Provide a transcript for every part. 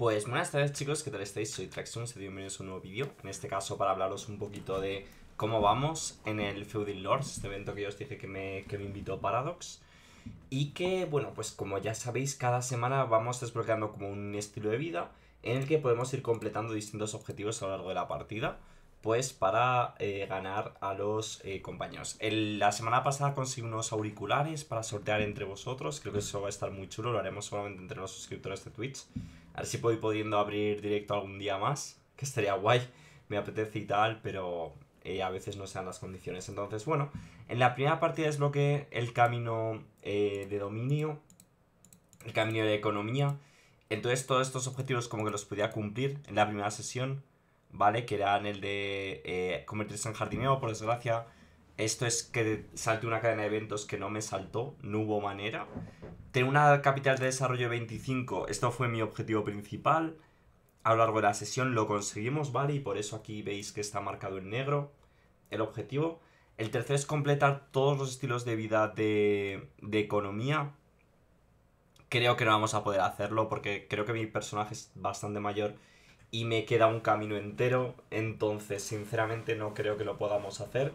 Pues buenas tardes chicos, ¿qué tal estáis? Soy Traxxon, y bienvenidos a un nuevo vídeo. En este caso para hablaros un poquito de cómo vamos en el Feudal Lords, este evento que yo os dije que me, que me invitó Paradox. Y que, bueno, pues como ya sabéis, cada semana vamos desbloqueando como un estilo de vida en el que podemos ir completando distintos objetivos a lo largo de la partida, pues para eh, ganar a los eh, compañeros. la semana pasada conseguí unos auriculares para sortear entre vosotros, creo que eso va a estar muy chulo, lo haremos solamente entre los suscriptores de Twitch. A ver si puedo ir pudiendo abrir directo algún día más, que estaría guay, me apetece y tal, pero eh, a veces no sean las condiciones. Entonces, bueno, en la primera partida es lo que el camino eh, de dominio, el camino de economía. Entonces todos estos objetivos como que los podía cumplir en la primera sesión, ¿vale? Que eran el de eh, convertirse en jardinero, por desgracia, esto es que salte una cadena de eventos que no me saltó, no hubo manera. Tengo una capital de desarrollo 25, esto fue mi objetivo principal. A lo largo de la sesión lo conseguimos, ¿vale? Y por eso aquí veis que está marcado en negro el objetivo. El tercero es completar todos los estilos de vida de, de economía. Creo que no vamos a poder hacerlo porque creo que mi personaje es bastante mayor y me queda un camino entero. Entonces, sinceramente, no creo que lo podamos hacer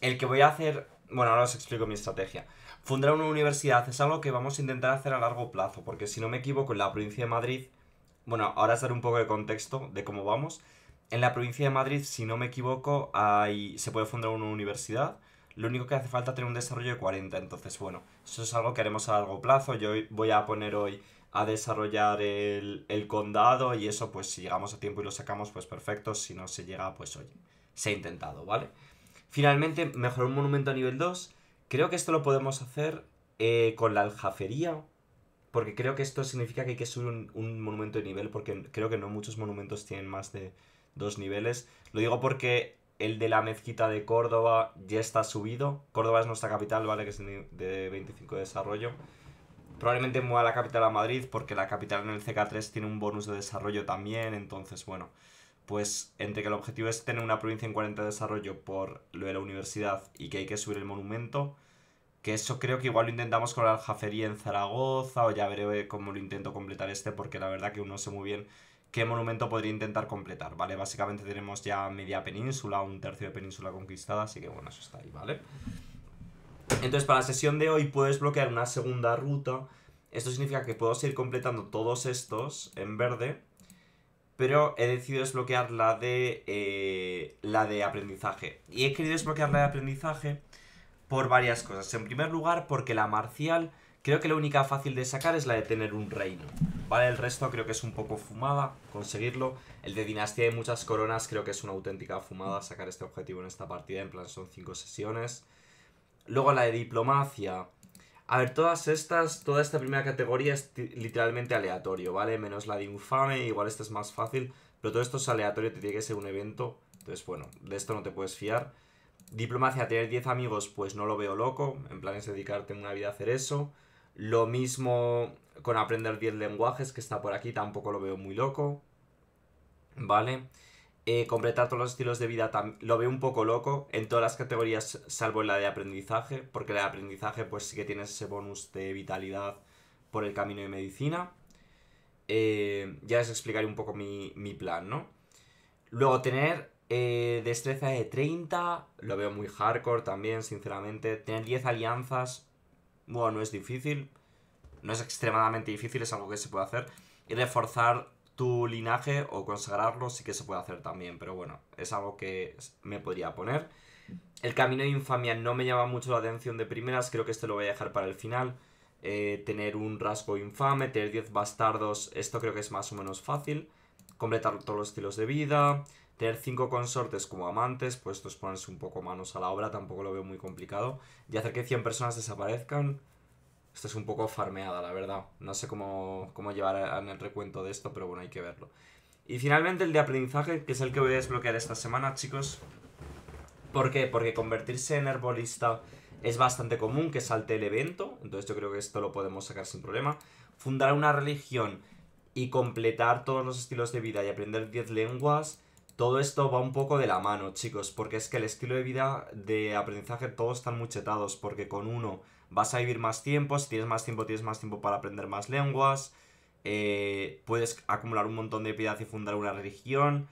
el que voy a hacer, bueno, ahora os explico mi estrategia. Fundar una universidad es algo que vamos a intentar hacer a largo plazo, porque si no me equivoco, en la provincia de Madrid, bueno, ahora os daré un poco de contexto de cómo vamos. En la provincia de Madrid, si no me equivoco, hay, se puede fundar una universidad. Lo único que hace falta es tener un desarrollo de 40. Entonces, bueno, eso es algo que haremos a largo plazo. Yo voy a poner hoy a desarrollar el, el condado y eso, pues si llegamos a tiempo y lo sacamos, pues perfecto. Si no se llega, pues oye, se ha intentado, ¿vale? Finalmente, mejor un monumento a nivel 2. Creo que esto lo podemos hacer eh, con la aljafería, porque creo que esto significa que hay que subir un, un, monumento de nivel, porque creo que no muchos monumentos tienen más de dos niveles. Lo digo porque el de la mezquita de Córdoba ya está subido. Córdoba es nuestra capital, ¿vale? Que es de 25 de desarrollo. Probablemente mueva la capital a Madrid, porque la capital en el CK3 tiene un bonus de desarrollo también, entonces bueno pues entre que el objetivo es tener una provincia en 40 de desarrollo por lo de la universidad y que hay que subir el monumento, que eso creo que igual lo intentamos con la aljafería en Zaragoza o ya veré eh, cómo lo intento completar este porque la verdad que uno sé muy bien qué monumento podría intentar completar, ¿vale? Básicamente tenemos ya media península, un tercio de península conquistada, así que bueno, eso está ahí, ¿vale? Entonces para la sesión de hoy puedes bloquear una segunda ruta, esto significa que puedo seguir completando todos estos en verde pero he decidido desbloquear la de, eh, la de aprendizaje. Y he querido desbloquear la de aprendizaje por varias cosas. En primer lugar, porque la marcial creo que la única fácil de sacar es la de tener un reino. Vale, el resto creo que es un poco fumada conseguirlo. El de dinastía y muchas coronas creo que es una auténtica fumada sacar este objetivo en esta partida. En plan, son cinco sesiones. Luego la de diplomacia a ver, todas estas, toda esta primera categoría es literalmente aleatorio, ¿vale? Menos la de infame, igual esta es más fácil, pero todo esto es aleatorio, te tiene que ser un evento, entonces bueno, de esto no te puedes fiar. Diplomacia, tener 10 amigos, pues no lo veo loco, en plan es dedicarte una vida a hacer eso. Lo mismo con aprender 10 lenguajes, que está por aquí, tampoco lo veo muy loco, ¿vale? vale eh, completar todos los estilos de vida lo veo un poco loco en todas las categorías, salvo en la de aprendizaje, porque la de aprendizaje pues sí que tienes ese bonus de vitalidad por el camino de medicina. Eh, ya les explicaré un poco mi, plan, ¿no? Luego tener eh, destreza de 30, lo veo muy hardcore también, sinceramente. Tener 10 alianzas, bueno, no es difícil, no es extremadamente difícil, es algo que se puede hacer. Y reforzar tu linaje o consagrarlo sí que se puede hacer también, pero bueno, es algo que me podría poner. El camino de infamia no me llama mucho la atención de primeras, creo que este lo voy a dejar para el final. Eh, tener un rasgo infame, tener 10 bastardos, esto creo que es más o menos fácil. Completar todos los estilos de vida, tener 5 consortes como amantes, pues esto es ponerse un poco manos a la obra, tampoco lo veo muy complicado. Y hacer que 100 personas desaparezcan, esto es un poco farmeada, la verdad. No sé cómo, llevar en el recuento de esto, pero bueno, hay que verlo. Y finalmente el de aprendizaje, que es el que voy a desbloquear esta semana, chicos. ¿Por qué? Porque convertirse en herbolista es bastante común que salte el evento, entonces yo creo que esto lo podemos sacar sin problema. Fundar una religión y completar todos los estilos de vida y aprender 10 lenguas todo esto va un poco de la mano, chicos, porque es que el estilo de vida de aprendizaje todos están muchetados porque con uno vas a vivir más tiempo, si tienes más tiempo tienes más tiempo para aprender más lenguas, eh, puedes acumular un montón de piedad y fundar una religión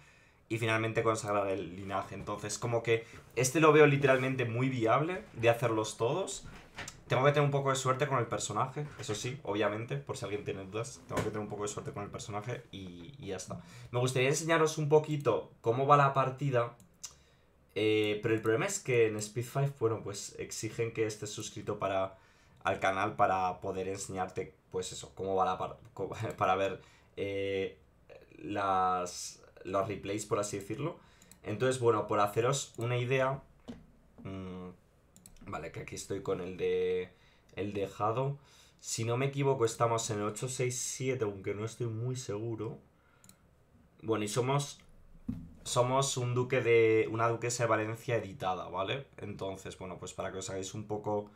y finalmente consagrar el linaje. Entonces, como que este lo veo literalmente muy viable de hacerlos todos, tengo que tener un poco de suerte con el personaje, eso sí, obviamente, por si alguien tiene dudas, tengo que tener un poco de suerte con el personaje y, ya está. Me gustaría enseñaros un poquito cómo va la partida, eh, pero el problema es que en Speed 5, bueno, pues exigen que estés suscrito para, al canal para poder enseñarte, pues eso, cómo va la partida, para ver eh, las, los replays, por así decirlo. Entonces, bueno, por haceros una idea, Vale, que aquí estoy con el de el dejado Si no me equivoco, estamos en el 867, aunque no estoy muy seguro. Bueno, y somos somos un duque de una duquesa de Valencia editada, ¿vale? Entonces, bueno, pues para que os hagáis un poco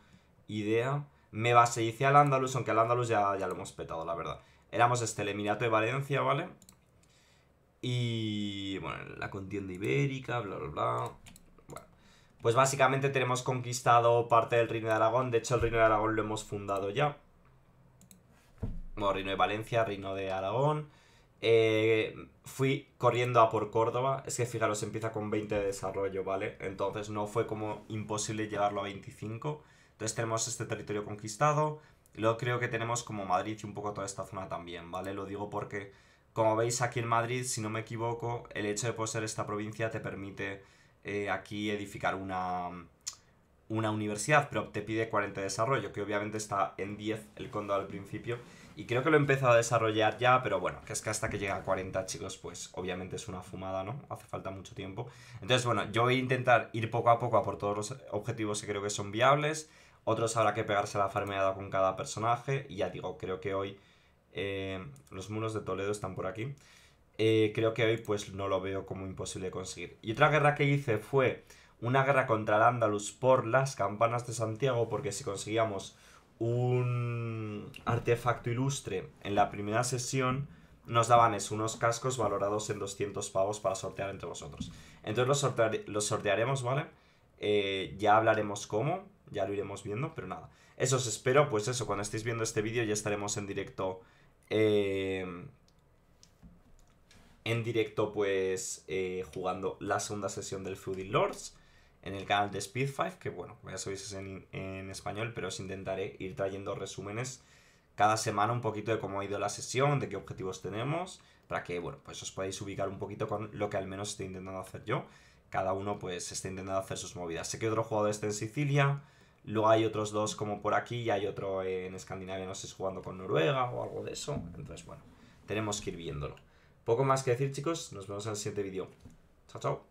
idea, me baseicé al Andalus, aunque al Andalus ya, ya lo hemos petado, la verdad. Éramos este, el Emirato de Valencia, ¿vale? Y, bueno, la contienda ibérica, bla, bla, bla pues básicamente tenemos conquistado parte del Reino de Aragón. De hecho, el Reino de Aragón lo hemos fundado ya. Bueno, Reino de Valencia, Reino de Aragón. Eh, fui corriendo a por Córdoba. Es que fijaros, empieza con 20 de desarrollo, ¿vale? Entonces no fue como imposible llevarlo a 25. Entonces tenemos este territorio conquistado. luego creo que tenemos como Madrid y un poco toda esta zona también, ¿vale? Lo digo porque, como veis aquí en Madrid, si no me equivoco, el hecho de poseer esta provincia te permite eh, aquí edificar una, una universidad, pero te pide 40 de desarrollo, que obviamente está en 10 el condado al principio. Y creo que lo he empezado a desarrollar ya, pero bueno, que es que hasta que llega a 40, chicos, pues obviamente es una fumada, ¿no? Hace falta mucho tiempo. Entonces, bueno, yo voy a intentar ir poco a poco a por todos los objetivos que creo que son viables. Otros habrá que pegarse la farmeada con cada personaje. Y ya digo, creo que hoy eh, los muros de Toledo están por aquí. Eh, creo que hoy pues no lo veo como imposible de conseguir. Y otra guerra que hice fue una guerra contra el Andalus por las campanas de Santiago, porque si conseguíamos un artefacto ilustre en la primera sesión, nos daban es unos cascos valorados en 200 pavos para sortear entre vosotros. Entonces los, sortearemos, ¿vale? Eh, ya hablaremos cómo, ya lo iremos viendo, pero nada. Eso os espero, pues eso, cuando estéis viendo este vídeo ya estaremos en directo. Eh, en directo pues eh, jugando la segunda sesión del Foodie Lords en el canal de Speed 5, que bueno, ya sabéis en, en español, pero os intentaré ir trayendo resúmenes cada semana un poquito de cómo ha ido la sesión, de qué objetivos tenemos, para que, bueno, pues os podáis ubicar un poquito con lo que al menos estoy intentando hacer yo. Cada uno pues está intentando hacer sus movidas. Sé que otro jugador está en Sicilia, luego hay otros dos como por aquí y hay otro en Escandinavia, no sé, jugando con Noruega o algo de eso. Entonces, bueno, tenemos que ir viéndolo. Poco más que decir, chicos. Nos vemos en el siguiente vídeo. Chao, chao.